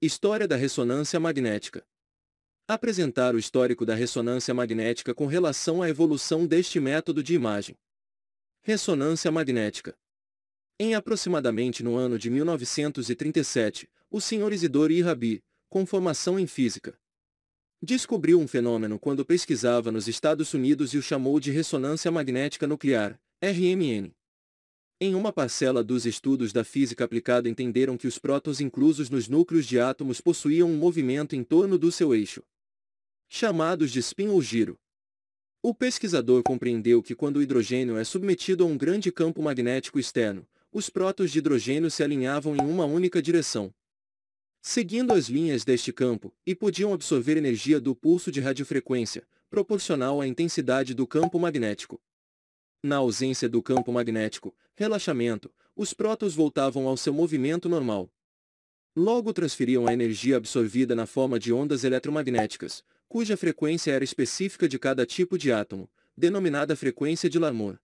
História da ressonância magnética. Apresentar o histórico da ressonância magnética com relação à evolução deste método de imagem. Ressonância magnética. Em aproximadamente no ano de 1937, o Sr. Isidoro Rabi, com formação em física, descobriu um fenômeno quando pesquisava nos Estados Unidos e o chamou de ressonância magnética nuclear, RMN. Em uma parcela dos estudos da física aplicada entenderam que os prótons inclusos nos núcleos de átomos possuíam um movimento em torno do seu eixo, chamados de spin ou giro. O pesquisador compreendeu que quando o hidrogênio é submetido a um grande campo magnético externo, os prótons de hidrogênio se alinhavam em uma única direção, seguindo as linhas deste campo, e podiam absorver energia do pulso de radiofrequência, proporcional à intensidade do campo magnético. Na ausência do campo magnético, relaxamento, os prótons voltavam ao seu movimento normal. Logo transferiam a energia absorvida na forma de ondas eletromagnéticas, cuja frequência era específica de cada tipo de átomo, denominada frequência de Larmor.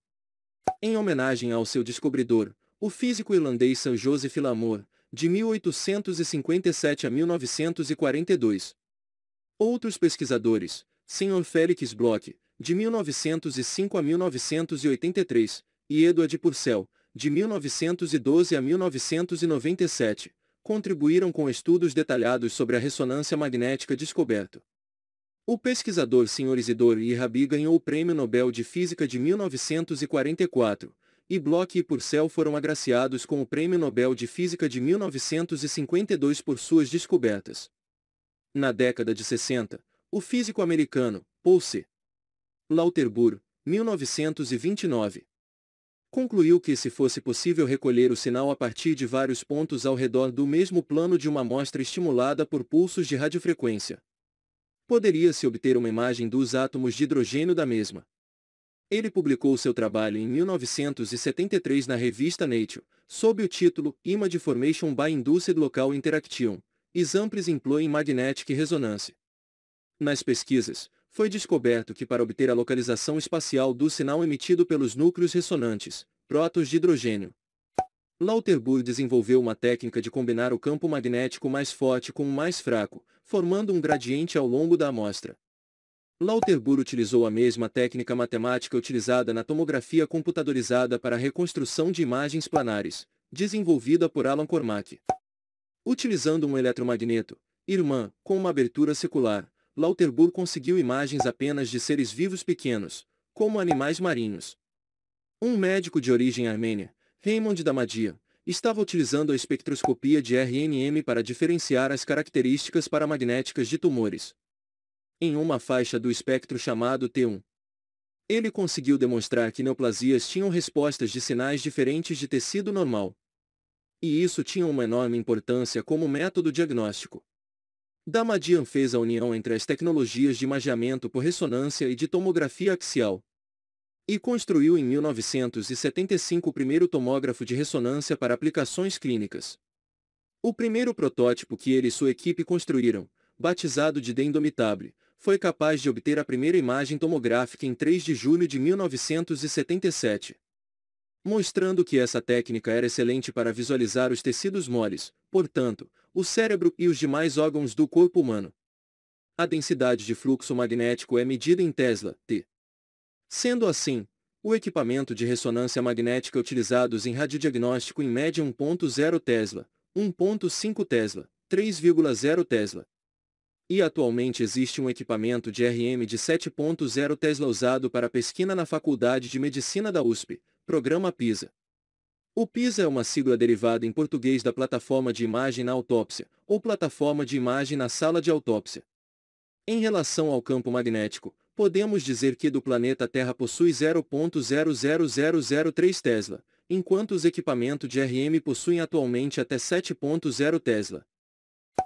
Em homenagem ao seu descobridor, o físico irlandês Sir Joseph Larmor, de 1857 a 1942. Outros pesquisadores, Sr. Félix Bloch, de 1905 a 1983, e Edward Purcell, de 1912 a 1997, contribuíram com estudos detalhados sobre a ressonância magnética descoberto. O pesquisador Sr. e Irabi ganhou o Prêmio Nobel de Física de 1944, e Bloch e Purcell foram agraciados com o Prêmio Nobel de Física de 1952 por suas descobertas. Na década de 60, o físico americano, Paul C. Lauterbur, 1929. Concluiu que se fosse possível recolher o sinal a partir de vários pontos ao redor do mesmo plano de uma amostra estimulada por pulsos de radiofrequência, poderia-se obter uma imagem dos átomos de hidrogênio da mesma. Ele publicou seu trabalho em 1973 na revista Nature, sob o título Image Formation by Induced Local Interaction, Examples Employing Magnetic Resonance. Nas pesquisas, foi descoberto que para obter a localização espacial do sinal emitido pelos núcleos ressonantes, prótons de hidrogênio, Lauterbur desenvolveu uma técnica de combinar o campo magnético mais forte com o mais fraco, formando um gradiente ao longo da amostra. Lauterbur utilizou a mesma técnica matemática utilizada na tomografia computadorizada para a reconstrução de imagens planares, desenvolvida por Alan Cormack. Utilizando um eletromagneto, Irmã, com uma abertura circular, Lauterbur conseguiu imagens apenas de seres vivos pequenos, como animais marinhos. Um médico de origem armênia, Raymond Damadia, estava utilizando a espectroscopia de RNM para diferenciar as características paramagnéticas de tumores. Em uma faixa do espectro chamado T1, ele conseguiu demonstrar que neoplasias tinham respostas de sinais diferentes de tecido normal. E isso tinha uma enorme importância como método diagnóstico. Damadian fez a união entre as tecnologias de imageamento por ressonância e de tomografia axial. E construiu em 1975 o primeiro tomógrafo de ressonância para aplicações clínicas. O primeiro protótipo que ele e sua equipe construíram, batizado de dendomitable, foi capaz de obter a primeira imagem tomográfica em 3 de julho de 1977. Mostrando que essa técnica era excelente para visualizar os tecidos moles, portanto, o cérebro e os demais órgãos do corpo humano. A densidade de fluxo magnético é medida em Tesla, T. Sendo assim, o equipamento de ressonância magnética utilizados em radiodiagnóstico em média 1.0 Tesla, 1.5 Tesla, 3,0 Tesla. E atualmente existe um equipamento de RM de 7.0 Tesla usado para pesquisa na Faculdade de Medicina da USP, Programa PISA. O PISA é uma sigla derivada em português da Plataforma de Imagem na Autópsia, ou Plataforma de Imagem na Sala de Autópsia. Em relação ao campo magnético, podemos dizer que do planeta Terra possui 0.00003 Tesla, enquanto os equipamentos de RM possuem atualmente até 7.0 Tesla.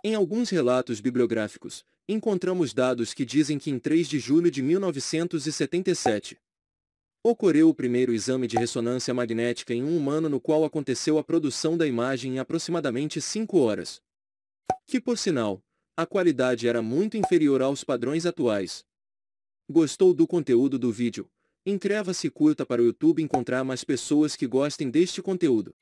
Em alguns relatos bibliográficos, encontramos dados que dizem que em 3 de julho de 1977, Ocorreu o primeiro exame de ressonância magnética em um humano no qual aconteceu a produção da imagem em aproximadamente 5 horas. Que, por sinal, a qualidade era muito inferior aos padrões atuais. Gostou do conteúdo do vídeo? entreva se e curta para o YouTube encontrar mais pessoas que gostem deste conteúdo.